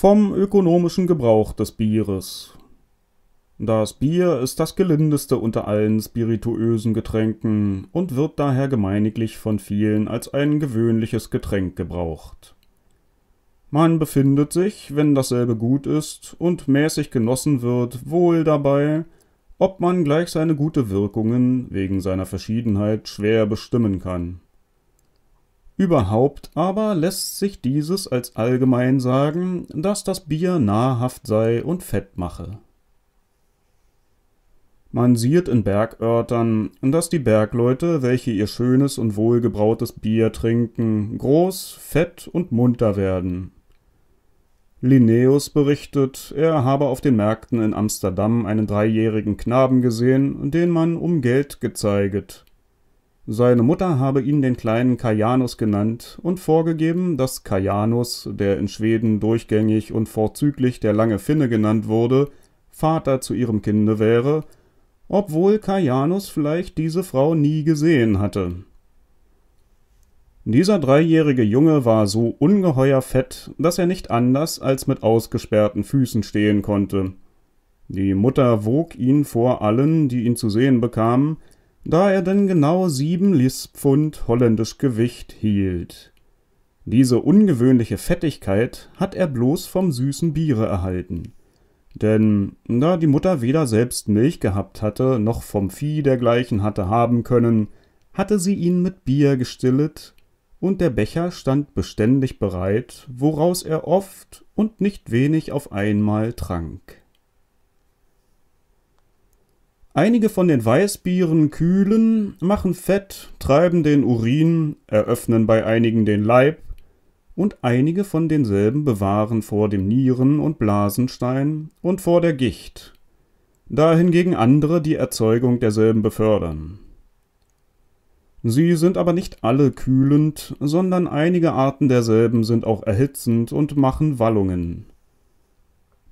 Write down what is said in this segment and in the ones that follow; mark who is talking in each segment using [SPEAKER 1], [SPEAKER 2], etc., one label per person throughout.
[SPEAKER 1] vom ökonomischen Gebrauch des Bieres. Das Bier ist das gelindeste unter allen spirituösen Getränken und wird daher gemeiniglich von vielen als ein gewöhnliches Getränk gebraucht. Man befindet sich, wenn dasselbe gut ist und mäßig genossen wird, wohl dabei, ob man gleich seine gute Wirkungen wegen seiner Verschiedenheit schwer bestimmen kann. Überhaupt aber lässt sich dieses als allgemein sagen, dass das Bier nahrhaft sei und fett mache. Man sieht in Bergörtern, dass die Bergleute, welche ihr schönes und wohlgebrautes Bier trinken, groß, fett und munter werden. Linnaeus berichtet, er habe auf den Märkten in Amsterdam einen dreijährigen Knaben gesehen, den man um Geld gezeiget. Seine Mutter habe ihn den kleinen Kajanus genannt und vorgegeben, dass Kajanus, der in Schweden durchgängig und vorzüglich der lange Finne genannt wurde, Vater zu ihrem Kinde wäre, obwohl Kajanus vielleicht diese Frau nie gesehen hatte. Dieser dreijährige Junge war so ungeheuer fett, dass er nicht anders als mit ausgesperrten Füßen stehen konnte. Die Mutter wog ihn vor allen, die ihn zu sehen bekamen, da er denn genau sieben Lispfund holländisch Gewicht hielt. Diese ungewöhnliche Fettigkeit hat er bloß vom süßen Biere erhalten. Denn da die Mutter weder selbst Milch gehabt hatte, noch vom Vieh dergleichen hatte haben können, hatte sie ihn mit Bier gestillet, und der Becher stand beständig bereit, woraus er oft und nicht wenig auf einmal trank. Einige von den Weißbieren kühlen, machen fett, treiben den Urin, eröffnen bei einigen den Leib, und einige von denselben bewahren vor dem Nieren- und Blasenstein und vor der Gicht, da hingegen andere die Erzeugung derselben befördern. Sie sind aber nicht alle kühlend, sondern einige Arten derselben sind auch erhitzend und machen Wallungen.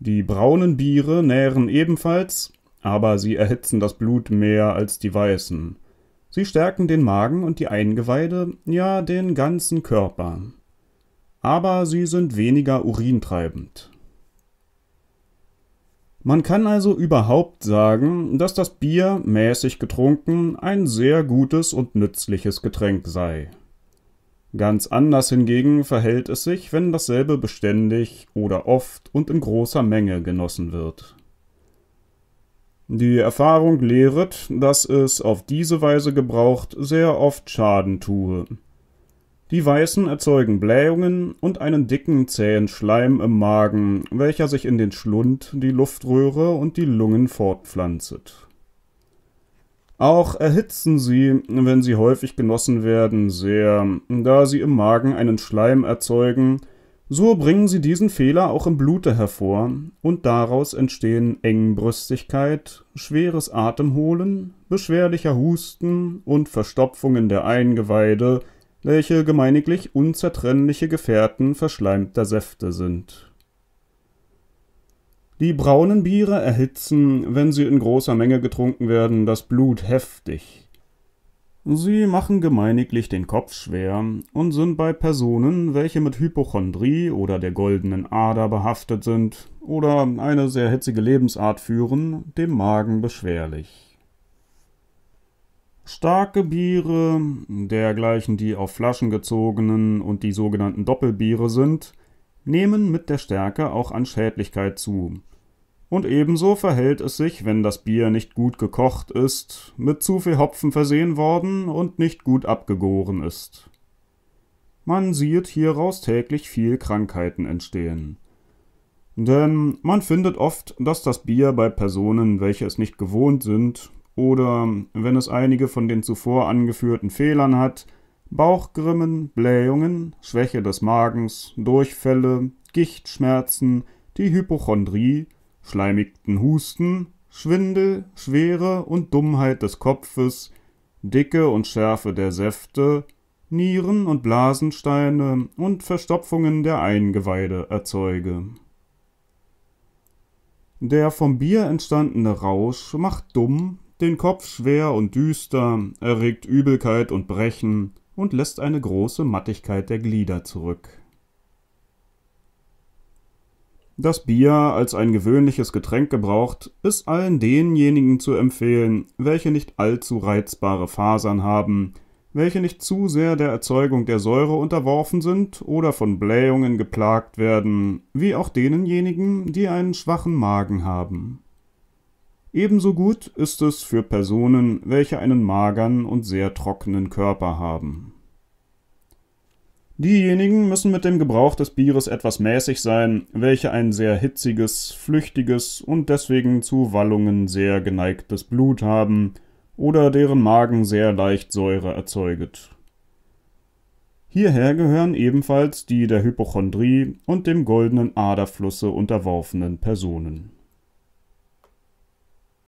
[SPEAKER 1] Die braunen Biere nähren ebenfalls, aber sie erhitzen das Blut mehr als die Weißen. Sie stärken den Magen und die Eingeweide, ja den ganzen Körper. Aber sie sind weniger urintreibend. Man kann also überhaupt sagen, dass das Bier, mäßig getrunken, ein sehr gutes und nützliches Getränk sei. Ganz anders hingegen verhält es sich, wenn dasselbe beständig oder oft und in großer Menge genossen wird. Die Erfahrung lehret, dass es auf diese Weise gebraucht sehr oft Schaden tue. Die Weißen erzeugen Blähungen und einen dicken, zähen Schleim im Magen, welcher sich in den Schlund, die Luftröhre und die Lungen fortpflanzet. Auch erhitzen sie, wenn sie häufig genossen werden, sehr, da sie im Magen einen Schleim erzeugen, so bringen sie diesen Fehler auch im Blute hervor und daraus entstehen Engbrüstigkeit, schweres Atemholen, beschwerlicher Husten und Verstopfungen der Eingeweide, welche gemeiniglich unzertrennliche Gefährten verschleimter Säfte sind. Die braunen Biere erhitzen, wenn sie in großer Menge getrunken werden, das Blut heftig. Sie machen gemeiniglich den Kopf schwer und sind bei Personen, welche mit Hypochondrie oder der goldenen Ader behaftet sind oder eine sehr hitzige Lebensart führen, dem Magen beschwerlich. Starke Biere, dergleichen die auf Flaschen gezogenen und die sogenannten Doppelbiere sind, nehmen mit der Stärke auch an Schädlichkeit zu, und ebenso verhält es sich, wenn das Bier nicht gut gekocht ist, mit zu viel Hopfen versehen worden und nicht gut abgegoren ist. Man sieht hieraus täglich viel Krankheiten entstehen. Denn man findet oft, dass das Bier bei Personen, welche es nicht gewohnt sind, oder wenn es einige von den zuvor angeführten Fehlern hat, Bauchgrimmen, Blähungen, Schwäche des Magens, Durchfälle, Gichtschmerzen, die Hypochondrie, schleimigten Husten, Schwindel, Schwere und Dummheit des Kopfes, Dicke und Schärfe der Säfte, Nieren- und Blasensteine und Verstopfungen der Eingeweide erzeuge. Der vom Bier entstandene Rausch macht dumm, den Kopf schwer und düster, erregt Übelkeit und Brechen und lässt eine große Mattigkeit der Glieder zurück. Das Bier als ein gewöhnliches Getränk gebraucht, ist allen denjenigen zu empfehlen, welche nicht allzu reizbare Fasern haben, welche nicht zu sehr der Erzeugung der Säure unterworfen sind oder von Blähungen geplagt werden, wie auch denenjenigen, die einen schwachen Magen haben. Ebenso gut ist es für Personen, welche einen magern und sehr trockenen Körper haben. Diejenigen müssen mit dem Gebrauch des Bieres etwas mäßig sein, welche ein sehr hitziges, flüchtiges und deswegen zu Wallungen sehr geneigtes Blut haben oder deren Magen sehr leicht Säure erzeuget. Hierher gehören ebenfalls die der Hypochondrie und dem goldenen Aderflusse unterworfenen Personen